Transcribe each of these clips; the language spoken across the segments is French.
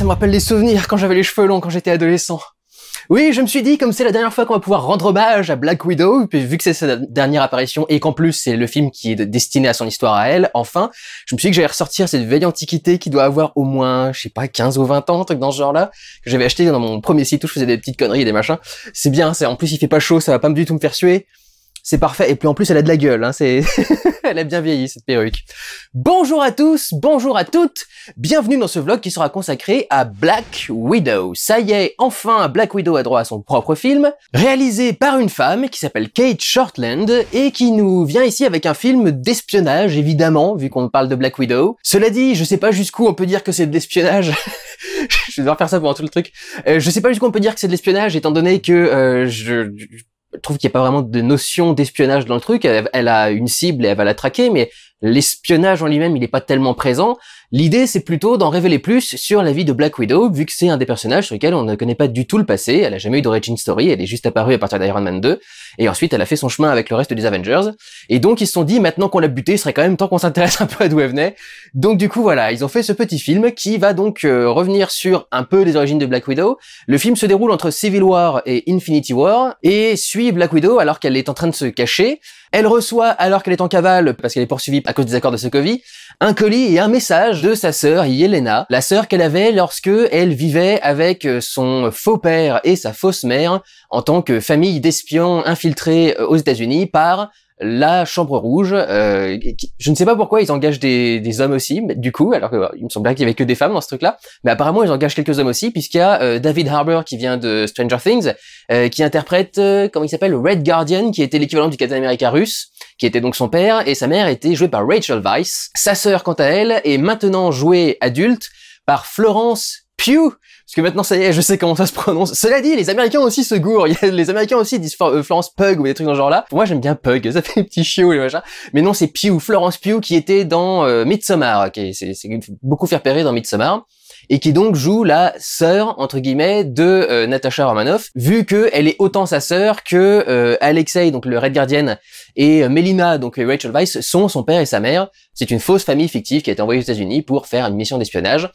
ça me rappelle des souvenirs quand j'avais les cheveux longs quand j'étais adolescent. Oui, je me suis dit, comme c'est la dernière fois qu'on va pouvoir rendre hommage à Black Widow, puis vu que c'est sa dernière apparition et qu'en plus c'est le film qui est destiné à son histoire à elle, enfin, je me suis dit que j'allais ressortir cette vieille antiquité qui doit avoir au moins, je sais pas, 15 ou 20 ans, truc dans ce genre-là, que j'avais acheté dans mon premier site où je faisais des petites conneries et des machins. C'est bien, c'est, en plus il fait pas chaud, ça va pas du tout me faire suer. C'est parfait. Et puis en plus, elle a de la gueule. Hein. c'est, elle a bien vieilli cette perruque. Bonjour à tous, bonjour à toutes. Bienvenue dans ce vlog qui sera consacré à Black Widow. Ça y est, enfin, Black Widow a droit à son propre film, réalisé par une femme qui s'appelle Kate Shortland et qui nous vient ici avec un film d'espionnage, évidemment, vu qu'on parle de Black Widow. Cela dit, je sais pas jusqu'où on peut dire que c'est de l'espionnage. je vais devoir faire ça pour tout le truc. Euh, je sais pas jusqu'où on peut dire que c'est de l'espionnage, étant donné que euh, je je trouve qu'il n'y a pas vraiment de notion d'espionnage dans le truc. Elle, a une cible et elle va la traquer, mais L'espionnage en lui-même, il n'est pas tellement présent. L'idée, c'est plutôt d'en révéler plus sur la vie de Black Widow, vu que c'est un des personnages sur lesquels on ne connaît pas du tout le passé. Elle a jamais eu d'origin story, elle est juste apparue à partir d'Iron Man 2. Et ensuite, elle a fait son chemin avec le reste des Avengers. Et donc, ils se sont dit, maintenant qu'on l'a butée, il serait quand même temps qu'on s'intéresse un peu à d'où elle venait. Donc, du coup, voilà, ils ont fait ce petit film qui va donc euh, revenir sur un peu les origines de Black Widow. Le film se déroule entre Civil War et Infinity War et suit Black Widow alors qu'elle est en train de se cacher. Elle reçoit alors qu'elle est en cavale parce qu'elle est poursuivie à cause des accords de un colis et un message de sa sœur Yelena, la sœur qu'elle avait lorsque elle vivait avec euh, son faux père et sa fausse mère en tant que famille d'espions infiltrés euh, aux États-Unis par la Chambre rouge. Euh, je ne sais pas pourquoi ils engagent des, hommes aussi, du coup, alors qu'il bah, il me semblait qu'il y avait que des femmes dans ce truc-là, mais apparemment ils engagent quelques hommes aussi, puisqu'il y a euh, David Harbour qui vient de Stranger Things, euh, qui interprète comment il s'appelle Red Guardian, qui était l'équivalent du Captain America russe, qui était donc son père, et sa mère était jouée par Rachel Weisz. Sa sœur, quant à elle, est maintenant jouée adulte par Florence Pugh, parce que maintenant, ça y est, je sais comment ça se prononce. Cela dit, les Américains aussi se gourrent. Les Américains aussi disent euh, Florence Pug ou des trucs dans ce genre-là. Moi, j'aime bien Pug, ça fait des petits chiots et machin. Mais non, c'est Pew, Florence Pugh, qui était dans euh, Midsommar, qui beaucoup fait repérer dans Midsommar et qui donc joue la sœur entre guillemets de euh, Natasha Romanoff, vu que elle est autant sa sœur que Alexei donc le Red Guardian et Melina donc Rachel Weiss, sont son père et sa mère. C'est une fausse famille fictive qui a été envoyée aux États-Unis pour faire une mission d'espionnage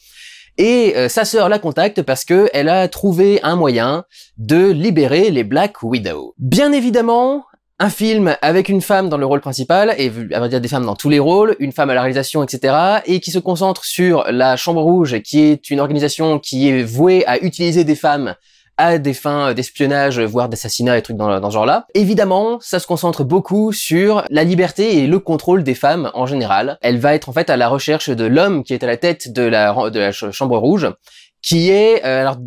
et euh, sa sœur la contacte parce qu'elle a trouvé un moyen de libérer les Black Widow. Bien évidemment, un film avec une femme dans le rôle principal, et à vrai dire des femmes dans tous les rôles, une femme à la réalisation, etc., et qui se concentre sur la Chambre Rouge, qui est une organisation qui est vouée à utiliser des femmes à des fins euh, d'espionnage, euh, voire d'assassinat et trucs dans, dans ce genre-là. Évidemment, ça se concentre beaucoup sur la liberté et le contrôle des femmes en général. Elle va être en fait à la recherche de l'homme qui est à la tête de la, de la Chambre Rouge, qui est euh, alors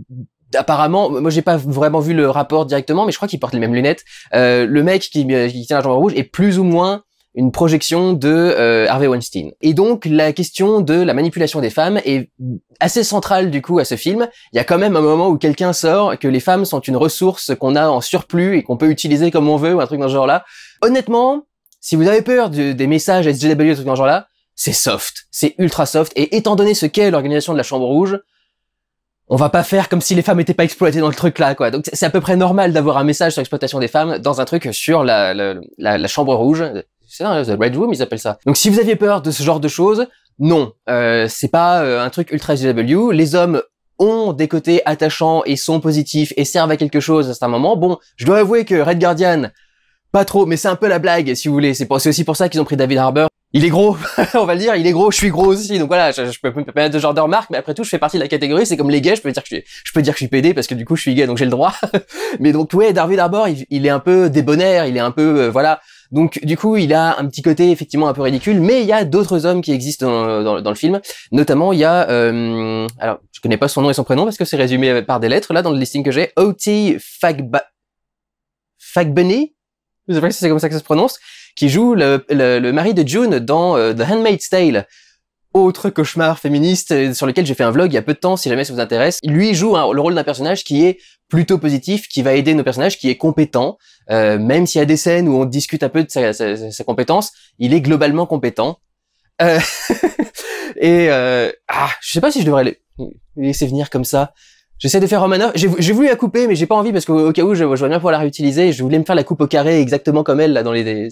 apparemment, moi j'ai pas vraiment vu le rapport directement, mais je crois qu'il porte les mêmes lunettes. le mec qui, tient la chambre rouge est plus ou moins une projection de euh, Harvey Weinstein. Et donc la question de la manipulation des femmes est assez centrale du coup à ce film. Il y a quand même un moment où quelqu'un sort que les femmes sont une ressource qu'on a en surplus et qu'on peut utiliser comme on veut ou un truc dans ce genre-là. Honnêtement, si vous avez peur des messages SJW, trucs dans ce genre-là, c'est soft, c'est ultra soft. Et étant donné ce qu'est l'organisation de la Chambre Rouge, on va pas faire comme si les femmes étaient pas exploitées dans le truc là, quoi. Donc c'est à peu près normal d'avoir un message sur l'exploitation des femmes dans un truc sur la, la Chambre Rouge. C'est ça, The Red Room, ils appellent ça. Donc si vous aviez peur de ce genre de choses, non, euh, c'est pas euh, un truc ultra GW. Les hommes ont des côtés attachants et sont positifs et servent à quelque chose à certains moments. Bon, je dois avouer que Red Guardian, pas trop, mais c'est un peu la blague, si vous voulez. C'est aussi pour ça qu'ils ont pris David Harbour. Il est gros, on va le dire, il est gros, je suis gros aussi, donc voilà, je, peux me permettre de genre de remarques, mais après tout, je fais partie de la catégorie, c'est comme les gays, je peux dire que je, suis, je peux dire que je suis pédé parce que du coup, je suis gay, donc j'ai le droit. mais donc, ouais, David Harbour, il, est un peu débonnaire, il est un peu, euh, voilà, donc du coup, il a un petit côté effectivement un peu ridicule, mais il y a d'autres hommes qui existent dans, le film. Notamment, il y a, euh, alors je connais pas son nom et son prénom parce que c'est résumé par des lettres là dans le listing que j'ai. O.T. Fagba... Fagbunny, je sais pas si c'est comme ça que ça se prononce, qui joue le, mari de June dans euh, The Handmaid's Tale. Autre cauchemar féministe euh, sur lequel j'ai fait un vlog il y a peu de temps, si jamais ça vous intéresse. Lui joue le rôle d'un personnage qui est plutôt positif, qui va aider nos personnages, qui est compétent, euh, même s'il y a des scènes où on discute un peu de sa, sa, compétence, il est globalement compétent. Euh et euh, ah, je sais pas si je devrais laisser venir comme ça. J'essaie de faire Romanov. J'ai voulu la couper, mais j'ai pas envie parce qu'au cas où, je, je vois bien pouvoir la réutiliser. Je voulais me faire la coupe au carré exactement comme elle là dans les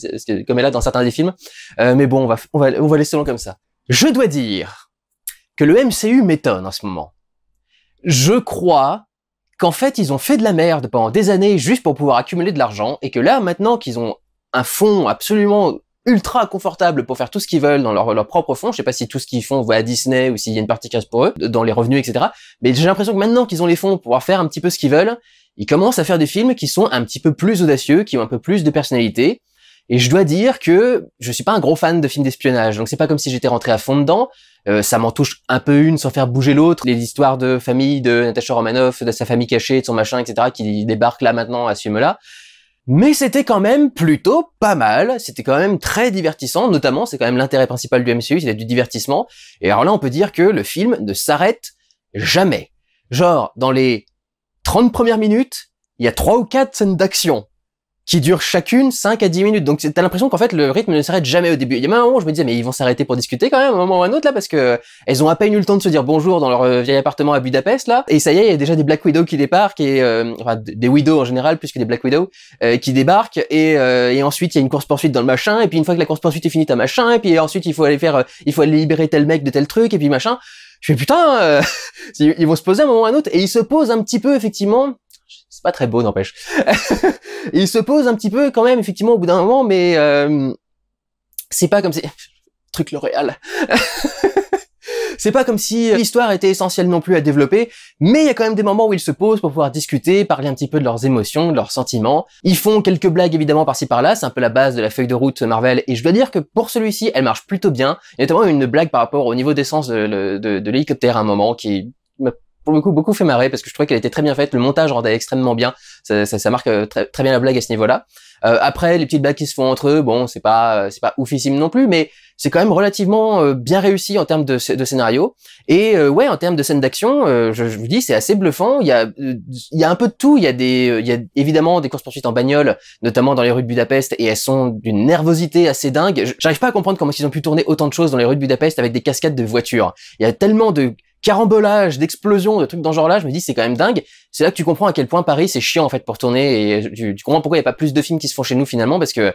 comme elle a dans certains des films. Euh, mais bon, on va on va on va laisser long comme ça. Je dois dire que le MCU m'étonne en ce moment. Je crois qu'en fait ils ont fait de la merde pendant des années juste pour pouvoir accumuler de l'argent et que là maintenant qu'ils ont un fonds absolument ultra confortable pour faire tout ce qu'ils veulent dans leur, propre fonds. Je sais pas si tout ce qu'ils font va à Disney ou s'il y a une partie qui pour eux, dans les revenus, etc. Mais j'ai l'impression que maintenant qu'ils ont les fonds pour pouvoir faire un petit peu ce qu'ils veulent, ils commencent à faire des films qui sont un petit peu plus audacieux, qui ont un peu plus de personnalité, et je dois dire que je suis pas un gros fan de films d'espionnage, donc c'est pas comme si j'étais rentré à fond dedans. Euh, ça m'en touche un peu une sans faire bouger l'autre. Les histoires de famille de Natasha Romanoff, de sa famille cachée, de son machin, etc., qui débarque là maintenant à ce film-là. Mais c'était quand même plutôt pas mal, c'était quand même très divertissant, notamment c'est quand même l'intérêt principal du MCU, c'est du divertissement. Et alors là on peut dire que le film ne s'arrête jamais. Genre, dans les 30 premières minutes, il y a trois ou quatre scènes d'action qui durent chacune 5 à 10 minutes. Donc t'as l'impression qu'en fait le rythme ne s'arrête jamais au début. Il y a un moment où je me disais mais ils vont s'arrêter pour discuter quand même à un moment ou un autre là parce que elles ont à peine eu le temps de se dire bonjour dans leur euh, vieil appartement à Budapest là et ça y est il y a déjà des Black Widows qui débarquent et euh, enfin des Widows en général plus que des Black Widows, euh, qui débarquent et, et ensuite il y a une course poursuite dans le machin et puis une fois que la course poursuite est finie t'as machin et puis ensuite il faut aller faire il faut aller libérer tel mec de tel truc et puis machin. Je fais putain ils vont se poser à un moment ou un autre et ils se posent un petit peu effectivement c'est pas très beau, n'empêche. il se pose un petit peu quand même, effectivement, au bout d'un moment, mais euh, c'est pas comme si truc L'Oréal. c'est pas comme si euh, l'histoire était essentielle non plus à développer, mais il y a quand même des moments où ils se posent pour pouvoir discuter, parler un petit peu de leurs émotions, de leurs sentiments. Ils font quelques blagues évidemment par-ci par-là, c'est un peu la base de la feuille de route Marvel, et je dois dire que pour celui-ci, elle marche plutôt bien, notamment une blague par rapport au niveau d'essence de, de l'hélicoptère à un moment qui pour le coup beaucoup fait marrer parce que je trouvais qu'elle était très bien faite. Le montage rendait extrêmement bien. Ça, ça, ça marque euh, très, très, bien la blague à ce niveau-là. Euh, après, les petites blagues qui se font entre eux, bon, c'est pas euh, c'est pas oufissime non plus, mais c'est quand même relativement euh, bien réussi en termes de, de scénario. Et ouais, en termes de scènes d'action, je, je, vous dis, c'est assez bluffant. Il y a il y a un peu de tout. Il y a des il y a évidemment des courses poursuites en bagnole, notamment dans les rues de Budapest, et elles sont d'une nervosité assez dingue. J'arrive pas à comprendre comment ils ont pu tourner autant de choses dans les rues de Budapest avec des cascades de voitures. Il y a tellement de carambolage, d'explosions, de trucs dans ce genre-là, je me dis c'est quand même dingue. C'est là que tu comprends à quel point Paris c'est chiant en fait pour tourner et tu, tu comprends pourquoi il n'y a pas plus de films qui se font chez nous finalement parce que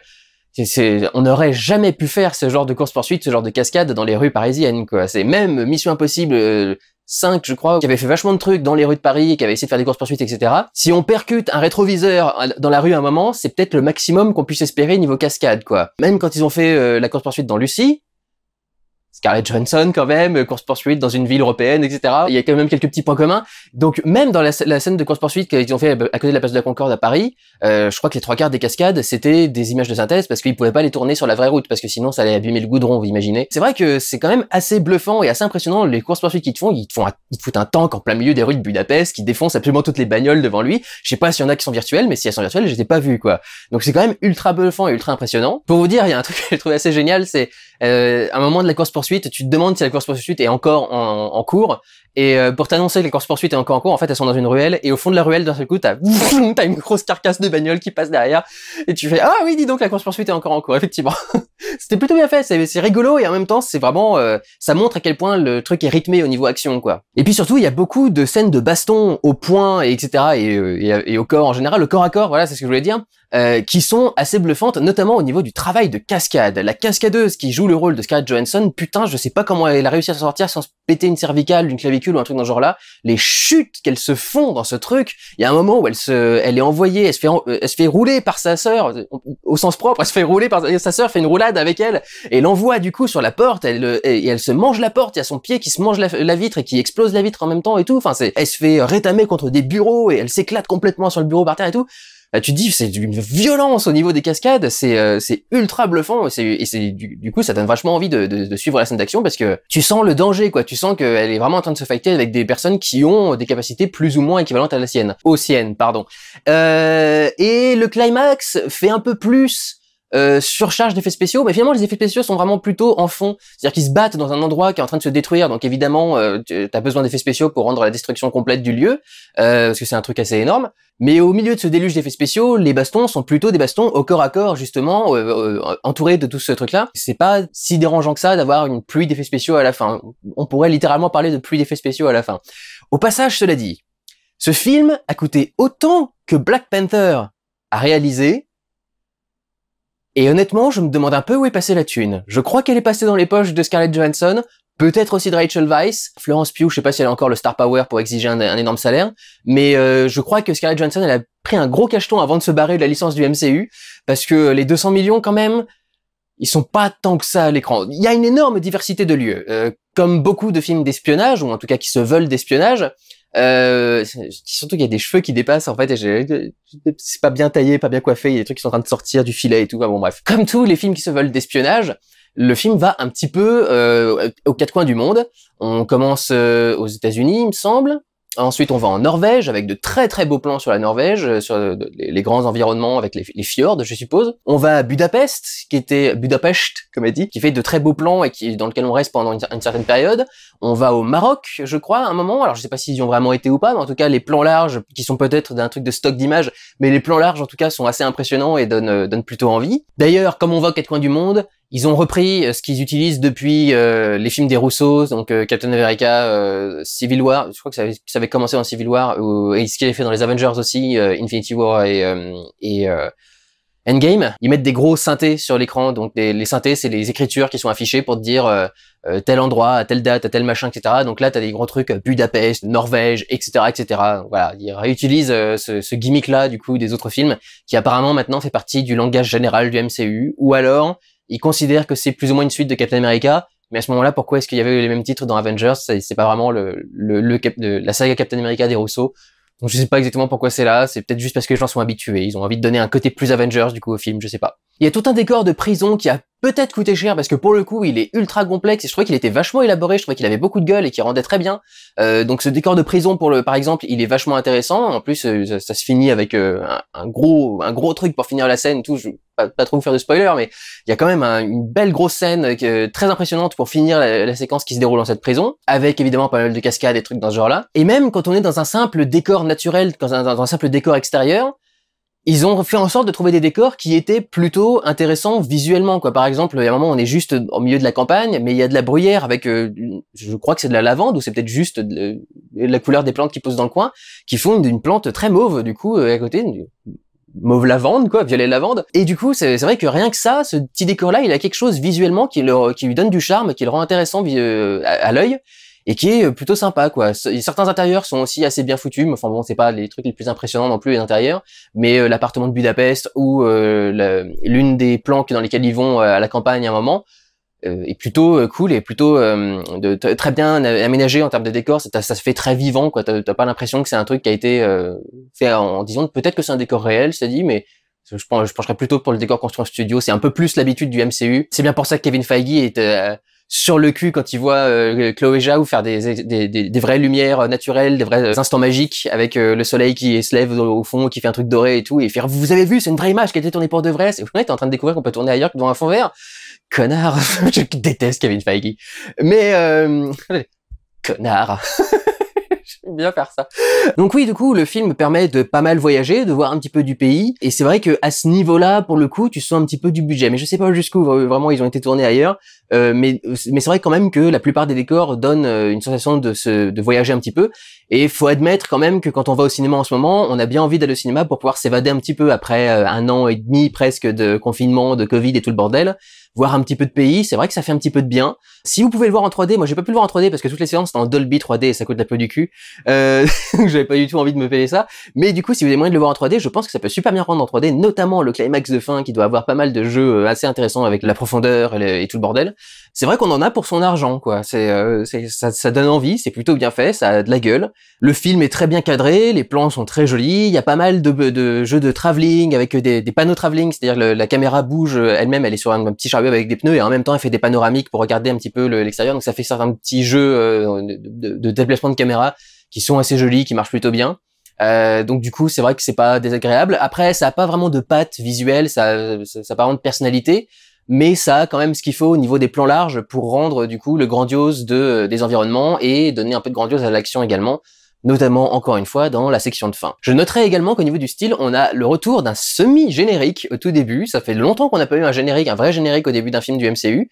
c'est, on n'aurait jamais pu faire ce genre de course-poursuite, ce genre de cascade dans les rues parisiennes quoi. C'est même Mission Impossible 5, euh, je crois, qui avait fait vachement de trucs dans les rues de Paris, et qui avait essayé de faire des courses-poursuites, etc. Si on percute un rétroviseur euh, dans la rue à un moment, c'est peut-être le maximum qu'on puisse espérer niveau cascade, quoi. Même quand ils ont fait euh, la course-poursuite dans Lucie, Scarlett Johnson quand même, euh, course poursuite dans une ville européenne, etc. Il y a quand même quelques petits points communs. Donc même dans la, scène de course poursuite qu'ils ont fait bah, à côté de la place de la Concorde à Paris, euh, je crois que les trois quarts des cascades c'était des images de synthèse parce qu'ils pouvaient pas les tourner sur la vraie route parce que sinon ça allait abîmer le goudron, vous imaginez. C'est vrai que c'est quand même assez bluffant et assez impressionnant les courses poursuites qu'ils te font. Ils te font, ils foutent un tank en plein milieu des rues de Budapest qui défonce absolument toutes les bagnoles devant lui. Je sais pas s'il y en a qui sont virtuels, mais si elles sont virtuelles, je les ai pas vu quoi. Donc c'est quand même ultra bluffant et ultra impressionnant. Pour vous dire, il y a un truc que j'ai trouvé assez génial, c'est euh, à un moment de la course poursuite, tu te demandes si la course poursuite est encore en, cours. Et euh, pour t'annoncer que la course poursuite est encore en cours, en fait, elles sont dans une ruelle. Et au fond de la ruelle, d'un seul coup, t'as as une grosse carcasse de bagnole qui passe derrière. Et tu fais ah oui, dis donc la course poursuite est encore en cours. Effectivement, c'était plutôt bien fait. C'est rigolo et en même temps, c'est vraiment euh, ça montre à quel point le truc est rythmé au niveau action quoi. Et puis surtout, il y a beaucoup de scènes de baston au point et etc. Euh, et au corps en général, le corps à corps. Voilà, c'est ce que je voulais dire. Euh, qui sont assez bluffantes, notamment au niveau du travail de cascade. La cascadeuse qui joue le rôle de Scarlett Johansson, putain, je sais pas comment elle a réussi à sortir sans se péter une cervicale, une clavicule ou un truc dans ce genre-là. Les chutes qu'elle se font dans ce truc, il y a un moment où elle elle est envoyée, euh, elle se fait, rouler par sa sœur, au sens propre, elle se fait rouler par sa sœur, fait une roulade avec elle et l'envoie du coup sur la porte. Elle, euh, elle se mange la porte, il y a son pied qui se mange la, vitre et qui explose la vitre en même temps et tout. Enfin, c'est, elle se fait rétamer contre des bureaux et elle s'éclate complètement sur le bureau par terre et tout. Bah, tu dis, c'est une violence au niveau des cascades, c'est euh, c'est ultra bluffant, et c'est du, coup, ça donne vachement envie de, suivre la scène d'action parce que tu sens le danger, quoi. Tu sens qu'elle est vraiment en train de se fighter avec des personnes qui ont des capacités plus ou moins équivalentes à la sienne, aux siennes, pardon. Euh, et le climax fait un peu plus euh, surcharge d'effets spéciaux, mais finalement les effets spéciaux sont vraiment plutôt en fond, c'est-à-dire qu'ils se battent dans un endroit qui est en train de se détruire, donc évidemment euh, tu as besoin d'effets spéciaux pour rendre la destruction complète du lieu, euh, parce que c'est un truc assez énorme, mais au milieu de ce déluge d'effets spéciaux, les bastons sont plutôt des bastons au corps à corps justement, entourés de tout ce truc-là. C'est pas si dérangeant que ça d'avoir une pluie d'effets spéciaux à la fin, on pourrait littéralement parler de pluie d'effets spéciaux à la fin. Au passage, cela dit, ce film a coûté autant que Black Panther a réalisé et honnêtement, je me demande un peu où est passée la thune. Je crois qu'elle est passée dans les poches de Scarlett Johansson, peut-être aussi de Rachel Weisz, Florence Pugh, je sais pas si elle a encore le star power pour exiger un, énorme salaire, mais euh, je crois que Scarlett Johansson, elle a pris un gros cacheton avant de se barrer de la licence du MCU, parce que les 200 millions quand même, ils sont pas tant que ça à l'écran. Il y a une énorme diversité de lieux. Euh, comme beaucoup de films d'espionnage, ou en tout cas qui se veulent d'espionnage, euh, surtout qu'il y a des cheveux qui dépassent en fait c'est pas bien taillé, pas bien coiffé, il y a des trucs qui sont en train de sortir du filet et tout. bon bref. Comme tous les films qui se veulent d'espionnage, le film va un petit peu euh, aux quatre coins du monde. On commence euh, aux États-Unis, il me semble. Ensuite, on va en Norvège avec de très très beaux plans sur la Norvège, euh, sur euh, les, grands environnements avec les, fjords, je suppose. On va à Budapest, qui était Budapest, comme elle dit, qui fait de très beaux plans et qui dans lequel on reste pendant une, certaine période. On va au Maroc, je crois, à un moment. Alors, je sais pas s'ils y ont vraiment été ou pas, mais en tout cas, les plans larges, qui sont peut-être d'un truc de stock d'images, mais les plans larges, en tout cas, sont assez impressionnants et donnent, euh, donnent plutôt envie. D'ailleurs, comme on va aux quatre coins du monde, ils ont repris euh, ce qu'ils utilisent depuis euh, les films des Rousseau, donc euh, Captain America, Civil War. Je crois que ça avait, commencé dans Civil War ou, et ce qu'il avait fait dans les Avengers aussi, Infinity War et, et Endgame. Ils mettent des gros synthés sur l'écran, donc les, synthés, c'est les écritures qui sont affichées pour te dire tel endroit, à telle date, à tel machin, etc. Donc là, t'as des gros trucs Budapest, Norvège, etc., etc. voilà, ils réutilisent ce, ce gimmick-là du coup des autres films, qui apparemment maintenant fait partie du langage général du MCU, ou alors ils considèrent que c'est plus ou moins une suite de Captain America, mais à ce moment-là, pourquoi est-ce qu'il y avait les mêmes titres dans Avengers C'est pas vraiment le, de, la saga Captain America des Rousseau. Donc je sais pas exactement pourquoi c'est là, c'est peut-être juste parce que les gens sont habitués, ils ont envie de donner un côté plus Avengers du coup au film, je sais pas. Il y a tout un décor de prison qui a peut-être coûter cher parce que pour le coup il est ultra complexe et je trouvais qu'il était vachement élaboré, je trouvais qu'il avait beaucoup de gueule et qu'il rendait très bien. Euh, donc ce décor de prison pour le par exemple il est vachement intéressant. En plus euh, ça, se finit avec euh, un, gros un gros truc pour finir la scène, tout. Je, pas, trop vous faire de spoiler, mais il y a quand même une belle grosse scène très impressionnante pour finir la, séquence qui se déroule dans cette prison, avec évidemment pas mal de cascades et trucs dans ce genre-là. Et même quand on est dans un simple décor naturel, dans un simple décor extérieur, ils ont fait en sorte de trouver des décors qui étaient plutôt intéressants visuellement. Quoi. Par exemple, il y a un moment, on est juste au milieu de la campagne, mais il y a de la bruyère avec, euh, je crois que c'est de la lavande ou c'est peut-être juste euh, la couleur des plantes qui poussent dans le coin, qui font une, plante très mauve du coup euh, à côté, mauve lavande quoi, violet lavande. Et du coup, c'est vrai que rien que ça, ce petit décor-là, il a quelque chose visuellement qui, qui lui donne du charme, qui le rend intéressant à l'œil et qui est euh, plutôt sympa quoi. Certains intérieurs sont aussi assez bien foutus, mais enfin bon, c'est pas les trucs les plus impressionnants non plus les intérieurs, mais euh, l'appartement de Budapest ou euh, l'une des planques dans lesquelles ils vont à la campagne à un moment est plutôt cool et plutôt de, très bien aménagé en termes de décor. Ça, se fait très vivant quoi. T'as pas l'impression que c'est un truc qui a été fait en, disant peut-être que c'est un décor réel, ça dit, mais je, pencherais plutôt pour le décor construit en studio. C'est un peu plus l'habitude du MCU. C'est bien pour ça que Kevin Feige est, sur le cul quand il voit euh, Chloé Zhao faire des, des, vraies lumières naturelles, des vrais instants magiques avec euh, le soleil qui se lève au fond, qui fait un truc doré et tout, et faire vous avez vu, c'est une vraie image qui a été tournée pour de vrai. C'est vrai, t'es en train de découvrir qu'on peut tourner ailleurs que devant un fond vert. Connard, je déteste Kevin Feige. Mais euh, connard. bien faire ça. Donc oui, du coup, le film permet de pas mal voyager, de voir un petit peu du pays. Et c'est vrai que à ce niveau-là, pour le coup, tu sens un petit peu du budget. Mais je sais pas jusqu'où vraiment ils ont été tournés ailleurs. Euh, mais mais c'est vrai quand même que la plupart des décors donnent euh, une sensation de se de voyager un petit peu. Et faut admettre quand même que quand on va au cinéma en ce moment, on a bien envie d'aller au cinéma pour pouvoir s'évader un petit peu après euh, un an et demi presque de confinement, de Covid et tout le bordel voir un petit peu de pays, c'est vrai que ça fait un petit peu de bien. Si vous pouvez le voir en 3D, moi j'ai pas pu le voir en 3D parce que toutes les séances c'était en Dolby 3D et ça coûte la peau du cul. Euh, j'avais pas du tout envie de me payer ça. Mais du coup, si vous avez moyen de le voir en 3D, je pense que ça peut super bien rendre en 3D, notamment le climax de fin qui doit avoir pas mal de jeux euh, assez intéressants avec la profondeur et, tout le bordel. C'est vrai qu'on en a pour son argent, quoi. C'est, euh, ça, donne envie, c'est plutôt bien fait, ça a de la gueule. Le film est très bien cadré, les plans sont très jolis, il y a pas mal de, jeux de travelling avec des, panneaux travelling, c'est-à-dire la caméra bouge euh, elle-même, elle est sur un, petit char avec des pneus et en même temps elle fait des panoramiques pour regarder un petit peu l'extérieur. Donc ça fait certains petits jeux euh, de, de, de, déplacement de caméra qui sont assez jolis, qui marchent plutôt bien. Euh, donc du coup, c'est vrai que c'est pas désagréable. Après, ça a pas vraiment de patte visuelle, ça, ça, pas vraiment de personnalité, mais ça a quand même ce qu'il faut au niveau des plans larges pour rendre du coup le grandiose euh, des environnements et donner un peu de grandiose à l'action également notamment encore une fois dans la section de fin. Je noterai également qu'au niveau du style, on a le retour d'un semi-générique au tout début. Ça fait longtemps qu'on n'a pas eu un générique, un vrai générique au début d'un film du MCU.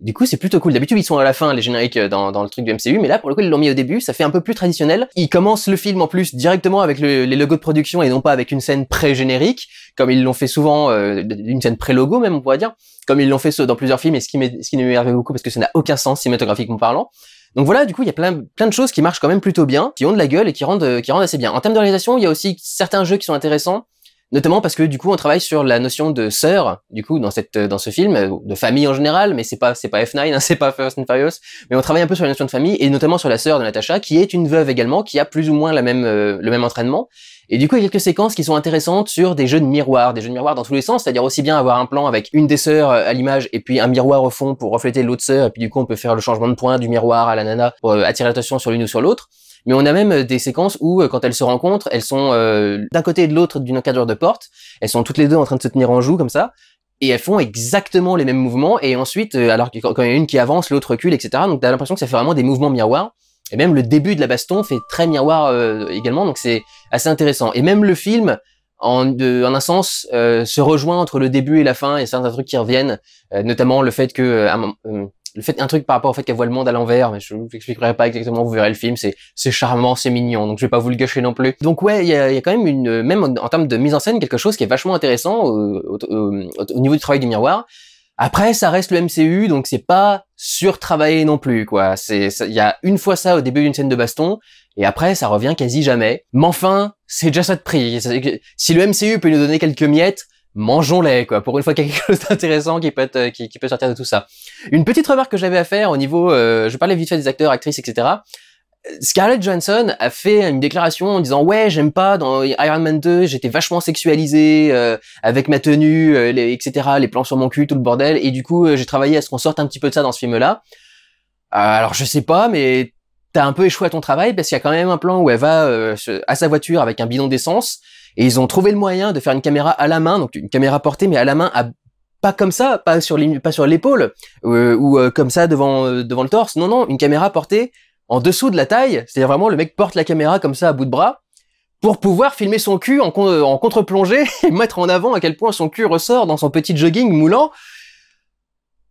Du coup, c'est plutôt cool. D'habitude, ils sont à la fin, les génériques euh, dans, le truc du MCU, mais là, pour le coup, ils l'ont mis au début, ça fait un peu plus traditionnel. Ils commencent le film en plus directement avec les logos de production et non pas avec une scène pré-générique, comme ils l'ont fait souvent, euh, une scène pré-logo même, on pourrait dire, comme ils l'ont fait dans plusieurs films, et ce qui m'énerve beaucoup parce que ça n'a aucun sens cinématographiquement parlant. Donc voilà, du coup, il y a plein, plein de choses qui marchent quand même plutôt bien, qui ont de la gueule et qui rendent, euh, qui rendent assez bien. En termes d'organisation, il y a aussi certains jeux qui sont intéressants notamment parce que du coup on travaille sur la notion de sœur du coup dans cette dans ce film euh, de famille en général mais c'est pas c'est pas F9 hein, c'est pas First and Furious mais on travaille un peu sur la notion de famille et notamment sur la sœur de Natasha qui est une veuve également qui a plus ou moins la même euh, le même entraînement et du coup il y a quelques séquences qui sont intéressantes sur des jeux de miroirs des jeux de miroirs dans tous les sens c'est-à-dire aussi bien avoir un plan avec une des sœurs euh, à l'image et puis un miroir au fond pour refléter l'autre sœur et puis du coup on peut faire le changement de point du miroir à la nana pour attirer l'attention sur l'une ou sur l'autre mais on a même euh, des séquences où, euh, quand elles se rencontrent, elles sont euh, d'un côté et de l'autre d'une encadreur de porte. Elles sont toutes les deux en train de se tenir en joue comme ça. Et elles font exactement les mêmes mouvements. Et ensuite, alors que quand il y a une qui avance, l'autre recule, etc. Donc t'as l'impression que ça fait vraiment des mouvements miroirs. Et même le début de la baston fait très miroir également. Donc c'est assez intéressant. Et même le film, en, en, un sens, se rejoint entre le début et la fin, et certains trucs qui reviennent, notamment le fait que euh, le fait un truc par rapport au fait qu'elle voit le monde à l'envers, mais je vous expliquerai pas exactement. Vous verrez le film, c'est c'est charmant, c'est mignon, donc je vais pas vous le gâcher non plus. Donc ouais, il y a, quand même une même en, termes de mise en scène quelque chose qui est vachement intéressant au, niveau du travail du miroir. Après, ça reste le MCU, donc c'est pas sur-travaillé non plus, quoi. C'est, il y a une fois ça au début d'une scène de baston, et après, ça revient quasi jamais. Mais enfin, c'est déjà ça de prix. Si le MCU peut nous donner quelques miettes, mangeons-les, quoi. Pour une fois, quelque chose d'intéressant qui peut être, euh, qui, peut sortir de tout ça. Une petite remarque que j'avais à faire au niveau, euh, je parlais vite fait des acteurs, actrices, etc. Scarlett Johansson a fait une déclaration en disant ouais j'aime pas dans Iron Man 2 j'étais vachement sexualisée, euh, avec ma tenue les, etc les plans sur mon cul tout le bordel et du coup j'ai travaillé à ce qu'on sorte un petit peu de ça dans ce film là alors je sais pas mais t'as un peu échoué à ton travail parce qu'il y a quand même un plan où elle va à sa voiture avec un bidon d'essence et ils ont trouvé le moyen de faire une caméra à la main, donc une caméra portée, mais à la main, pas comme ça, pas sur l'épaule, euh, ou euh, comme ça euh, devant, le torse. Non, non, une caméra portée en dessous de la taille, c'est-à-dire vraiment le mec porte la caméra comme ça à bout de bras, pour pouvoir filmer son cul en, en contre-plongée et mettre en avant à quel point son cul ressort dans son petit jogging moulant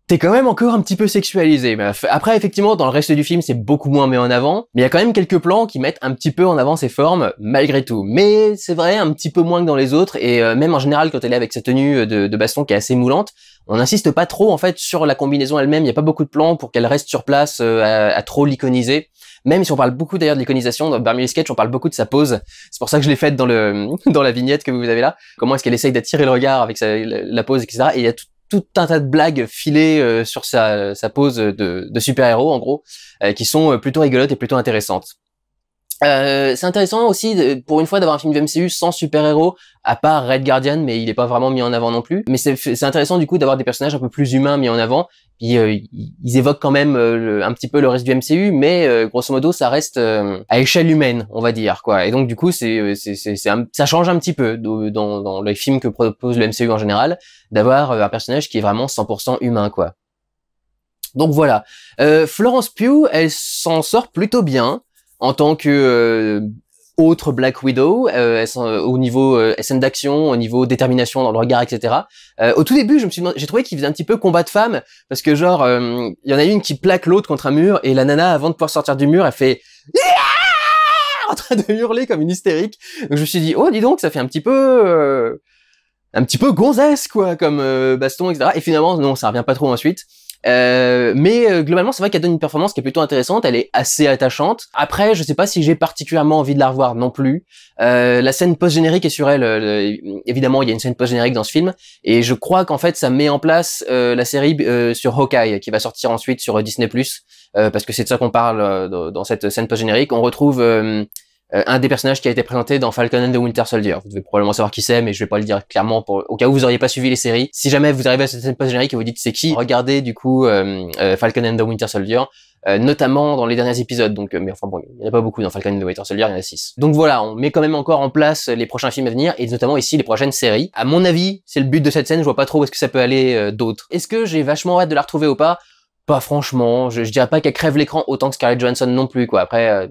t'es quand même encore un petit peu sexualisé. Mais après, effectivement, dans le reste du film, c'est beaucoup moins mis en avant. Mais il y a quand même quelques plans qui mettent un petit peu en avant ses formes, malgré tout. Mais c'est vrai, un petit peu moins que dans les autres. Et euh, même en général, quand elle est avec sa tenue euh, de, baston qui est assez moulante, on n'insiste pas trop, en fait, sur la combinaison elle-même. Il n'y a pas beaucoup de plans pour qu'elle reste sur place euh, à, trop l'iconiser. Même si on parle beaucoup d'ailleurs de l'iconisation, dans les Sketch, on parle beaucoup de sa pose. C'est pour ça que je l'ai faite dans le dans la vignette que vous avez là. Comment est-ce qu'elle essaye d'attirer le regard avec sa, la, pose, etc. Et il y a tout, tout un tas de blagues filées euh, sur sa, pose de, super-héros, en gros, euh, qui sont euh, plutôt rigolotes et plutôt intéressantes. c'est intéressant aussi, pour une fois, d'avoir un film de MCU sans super-héros, à part Red Guardian, mais il n'est pas vraiment mis en avant non plus. Mais c'est intéressant du coup d'avoir des personnages un peu plus humains mis en avant euh, ils évoquent quand même euh, un petit peu le reste du MCU, mais euh, grosso modo ça reste à échelle humaine, on va dire quoi. Et donc du coup c'est ça change un petit peu dans, dans les films que propose le MCU en général d'avoir un personnage qui est vraiment 100% humain quoi. Donc voilà, Florence Pugh elle s'en sort plutôt bien en tant que autre Black Widow, euh, euh, au niveau euh, scène d'action, au niveau détermination dans le regard, etc. Euh, au tout début, je me suis j'ai trouvé qu'il faisait un petit peu combat de femmes parce que genre euh, il y en a une qui plaque l'autre contre un mur et la nana avant de pouvoir sortir du mur, elle fait en train de hurler comme une hystérique. Donc je me suis dit oh dis donc ça fait un petit peu euh, un petit peu gonzesse quoi comme baston etc. Et finalement non ça revient pas trop ensuite. Euh, mais euh, globalement, c'est vrai qu'elle donne une performance qui est plutôt intéressante. Elle est assez attachante. Après, je sais pas si j'ai particulièrement envie de la revoir non plus. Euh, la scène post-générique est sur elle. Euh, évidemment, il y a une scène post-générique dans ce film, et je crois qu'en fait, ça met en place la série sur Hawkeye qui va sortir ensuite sur Disney+. parce que c'est de ça qu'on parle dans cette scène post-générique. On retrouve euh, un des personnages qui a été présenté dans Falcon and the Winter Soldier. Vous devez probablement savoir qui c'est, mais je vais pas le dire clairement au cas où vous auriez pas suivi les séries. Si jamais vous arrivez à cette scène post-générique et vous dites c'est qui, regardez du coup euh, euh, Falcon and the Winter Soldier, notamment dans les derniers épisodes. Donc, mais enfin bon, il y en a pas beaucoup dans Falcon and the Winter Soldier, il y en a 6. Donc voilà, on met quand même encore en place les prochains films à venir et notamment ici les prochaines séries. À mon avis, c'est le but de cette scène. Je vois pas trop où est-ce que ça peut aller d'autre. Est-ce que j'ai vachement hâte de la retrouver ou pas Pas franchement. Je, je dirais pas qu'elle crève l'écran autant que Scarlett Johansson non plus quoi. Après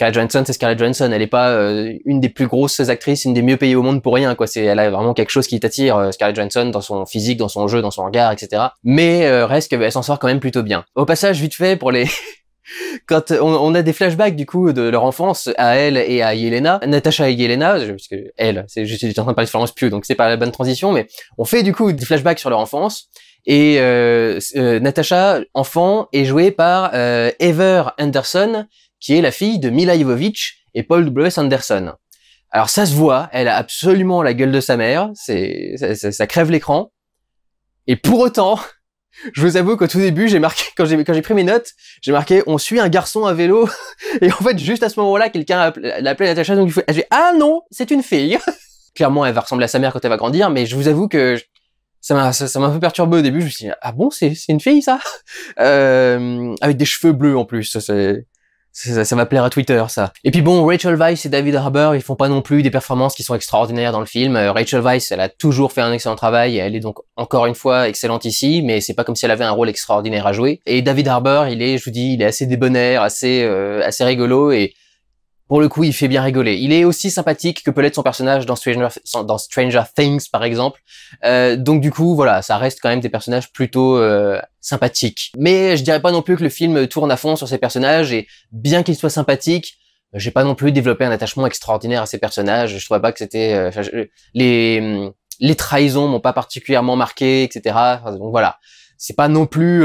Scarlett Johansson, c'est Scarlett Johansson. Elle est pas euh, une des plus grosses actrices, une des mieux payées au monde pour rien. Quoi. C'est, elle a vraiment quelque chose qui t'attire. Euh, Scarlett Johansson dans son physique, dans son jeu, dans son regard, etc. Mais euh, reste qu'elle s'en sort quand même plutôt bien. Au passage, vite fait pour les quand on, a des flashbacks du coup de leur enfance à elle et à Yelena, Natasha et Yelena, parce que elle, c'est je suis en train de parler de Florence Pugh, donc c'est pas la bonne transition, mais on fait du coup des flashbacks sur leur enfance. Et euh, Natasha, enfant, est jouée par Ever Anderson, qui est la fille de Mila et Paul W. Sanderson. Alors ça se voit, elle a absolument la gueule de sa mère, c'est ça, ça, crève l'écran. Et pour autant, je vous avoue qu'au tout début, j'ai marqué quand j'ai quand j'ai pris mes notes, j'ai marqué on suit un garçon à vélo et en fait juste à ce moment-là, quelqu'un l'a appelé Natacha donc je fais ah non, c'est une fille. Clairement, elle va ressembler à sa mère quand elle va grandir, mais je vous avoue que ça m'a ça, m'a un peu perturbé au début, je me suis dit ah bon, c'est c'est une fille ça euh, avec des cheveux bleus en plus, c'est ça, va plaire à Twitter, ça. Et puis bon, Rachel Weisz et David Harbour, ils font pas non plus des performances qui sont extraordinaires dans le film. Euh, Rachel Weisz, elle a toujours fait un excellent travail, elle est donc encore une fois excellente ici, mais c'est pas comme si elle avait un rôle extraordinaire à jouer. Et David Harbour, il est, je vous dis, il est assez débonnaire, assez, euh, assez rigolo, et pour le coup, il fait bien rigoler. Il est aussi sympathique que peut l'être son personnage dans Stranger, Things, par exemple. Euh, donc du coup, voilà, ça reste quand même des personnages plutôt euh, sympathiques. Mais je dirais pas non plus que le film tourne à fond sur ces personnages, et bien qu'ils soient sympathiques, j'ai pas non plus développé un attachement extraordinaire à ces personnages. Je trouvais pas que c'était... Euh, les, hmm, les trahisons m'ont pas particulièrement marqué, etc. donc voilà c'est pas non plus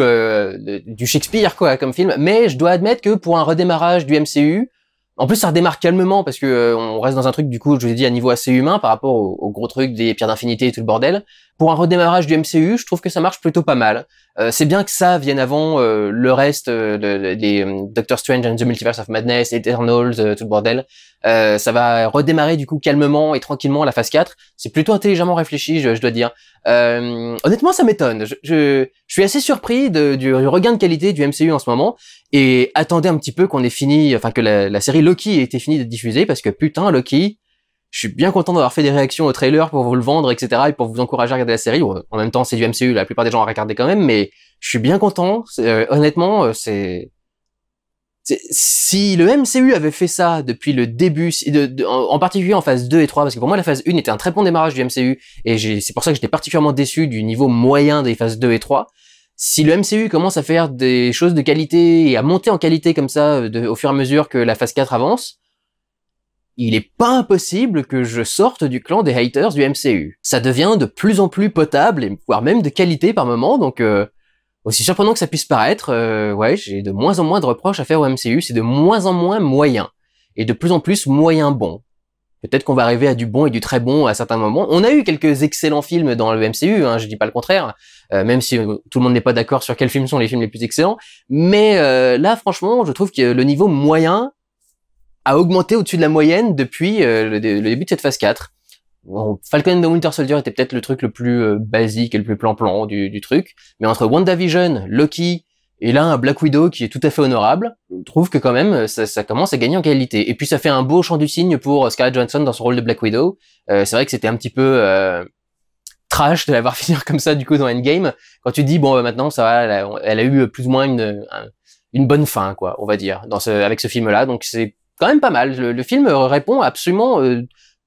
du Shakespeare quoi comme film, mais je dois admettre que pour un redémarrage du MCU, en plus, ça redémarre calmement parce que euh, on reste dans un truc du coup, je vous ai dit, à niveau assez humain par rapport au gros truc des pierres d'infinité et tout le bordel pour un redémarrage du MCU, je trouve que ça marche plutôt pas mal. Euh, c'est bien que ça vienne avant euh, le reste euh, de, des Doctor Strange and the Multiverse of Madness, Eternals, tout le bordel. ça va redémarrer du coup calmement et tranquillement la phase 4. C'est plutôt intelligemment réfléchi, je, dois dire. honnêtement, ça m'étonne. Je, suis assez surpris du regain de qualité du MCU en ce moment et attendez un petit peu qu'on ait fini, enfin que la, la série Loki ait été finie de diffuser parce que putain, Loki, je suis bien content d'avoir fait des réactions au trailer pour vous le vendre, etc. et pour vous encourager à regarder la série. En même temps, c'est du MCU, la plupart des gens la regarder quand même, mais je suis bien content. Euh, honnêtement, euh, c'est... Si le MCU avait fait ça depuis le début, en particulier en phase 2 et 3, parce que pour moi la phase 1 était un très bon démarrage du MCU, et c'est pour ça que j'étais particulièrement déçu du niveau moyen des phases 2 et 3, si le MCU commence à faire des choses de qualité et à monter en qualité comme ça euh, au fur et à mesure que la phase 4 avance, il est pas impossible que je sorte du clan des haters du MCU. Ça devient de plus en plus potable, et voire même de qualité par moment, donc euh, aussi surprenant que ça puisse paraître, euh, ouais, j'ai de moins en moins de reproches à faire au MCU, c'est de moins en moins moyen, et de plus en plus moyen bon. Peut-être qu'on va arriver à du bon et du très bon à certains moments. On a eu quelques excellents films dans le MCU, hein, je dis pas le contraire, euh, même si tout le monde n'est pas d'accord sur quels films sont les films les plus excellents. Mais là, franchement, je trouve que le niveau moyen a augmenté au-dessus de la moyenne depuis euh, le, début de cette phase 4. Falcon and the Winter Soldier était peut-être le truc le plus euh, basique et le plus plan-plan du, truc, mais entre WandaVision, Loki, et là, un Black Widow qui est tout à fait honorable, je trouve que quand même, euh, ça, commence à gagner en qualité. Et puis, ça fait un beau champ du signe pour Scarlett Johansson dans son rôle de Black Widow. c'est vrai que c'était un petit peu trash de l'avoir finir comme ça, du coup, dans Endgame. Quand tu dis, bon, bah, maintenant, ça va, elle a, elle a, eu plus ou moins une, une bonne fin, quoi, on va dire, dans ce, avec ce film-là. Donc, c'est quand même pas mal. Le, film euh, répond absolument euh,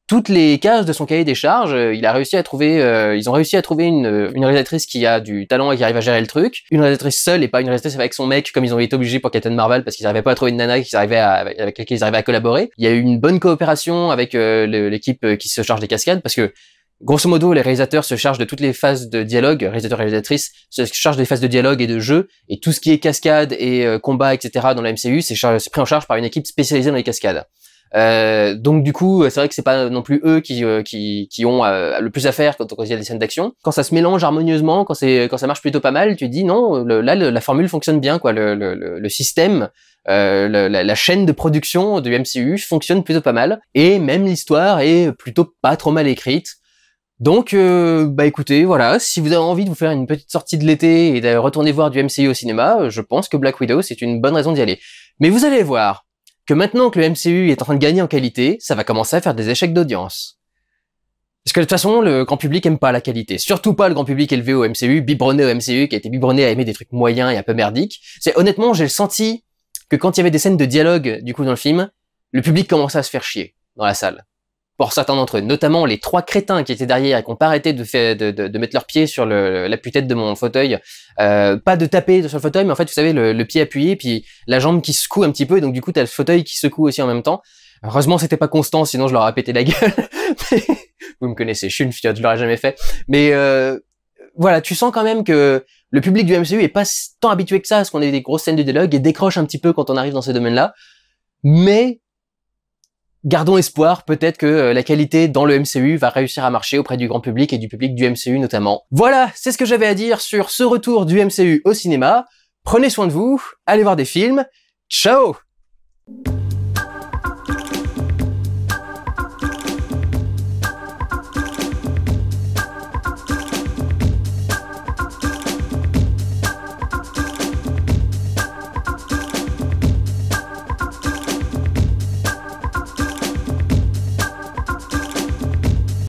toutes les cases de son cahier des charges. Euh, il a réussi à trouver, ils ont réussi à trouver une, réalisatrice qui a du talent et qui arrive à gérer le truc. Une réalisatrice seule et pas une réalisatrice avec son mec comme ils ont été obligés pour Captain Marvel parce qu'ils n'arrivaient pas à trouver une nana qui arrivait à, avec laquelle ils arrivaient à collaborer. Il y a eu une bonne coopération avec l'équipe qui se charge des cascades parce que Grosso modo, les réalisateurs se chargent de toutes les phases de dialogue, réalisateurs et réalisatrices se chargent des phases de dialogue et de jeu, et tout ce qui est cascade et euh, combat, etc. dans la MCU, c'est pris en charge par une équipe spécialisée dans les cascades. Euh, donc du coup, c'est vrai que c'est pas non plus eux qui euh, qui, ont le plus à faire quand, quand il y a des scènes d'action. Quand ça se mélange harmonieusement, quand quand ça marche plutôt pas mal, tu dis non, là la formule fonctionne bien quoi. Le, système, la, la, chaîne de production du MCU fonctionne plutôt pas mal et même l'histoire est plutôt pas trop mal écrite. Donc, euh, bah écoutez, voilà, si vous avez envie de vous faire une petite sortie de l'été et de retourner voir du MCU au cinéma, euh, je pense que Black Widow, c'est une bonne raison d'y aller. Mais vous allez voir que maintenant que le MCU est en train de gagner en qualité, ça va commencer à faire des échecs d'audience. Parce que de toute façon, le grand public aime pas la qualité. Surtout pas le grand public élevé au MCU, biberonné au MCU, qui a été biberonné à aimer des trucs moyens et un peu merdiques. C'est honnêtement, j'ai le senti que quand il y avait des scènes de dialogue, du coup, dans le film, le public commençait à se faire chier dans la salle pour certains d'entre eux, notamment les trois crétins qui étaient derrière et qui n'ont pas arrêté de, faire de, de, mettre leurs pieds sur le, la tête de mon fauteuil. Euh, pas de taper sur le fauteuil, mais en fait, vous savez, le, pied appuyé, puis la jambe qui secoue un petit peu, et donc du coup, t'as le fauteuil qui secoue aussi en même temps. Heureusement, c'était pas constant, sinon je leur aurais pété la gueule. vous me connaissez, je suis une fiotte, je l'aurais jamais fait. Mais euh, voilà, tu sens quand même que le public du MCU est pas tant habitué que ça à ce qu'on ait des grosses scènes de dialogue et décroche un petit peu quand on arrive dans ces domaines-là. Mais gardons espoir, peut-être que euh, la qualité dans le MCU va réussir à marcher auprès du grand public et du public du MCU notamment. Voilà, c'est ce que j'avais à dire sur ce retour du MCU au cinéma. Prenez soin de vous, allez voir des films. Ciao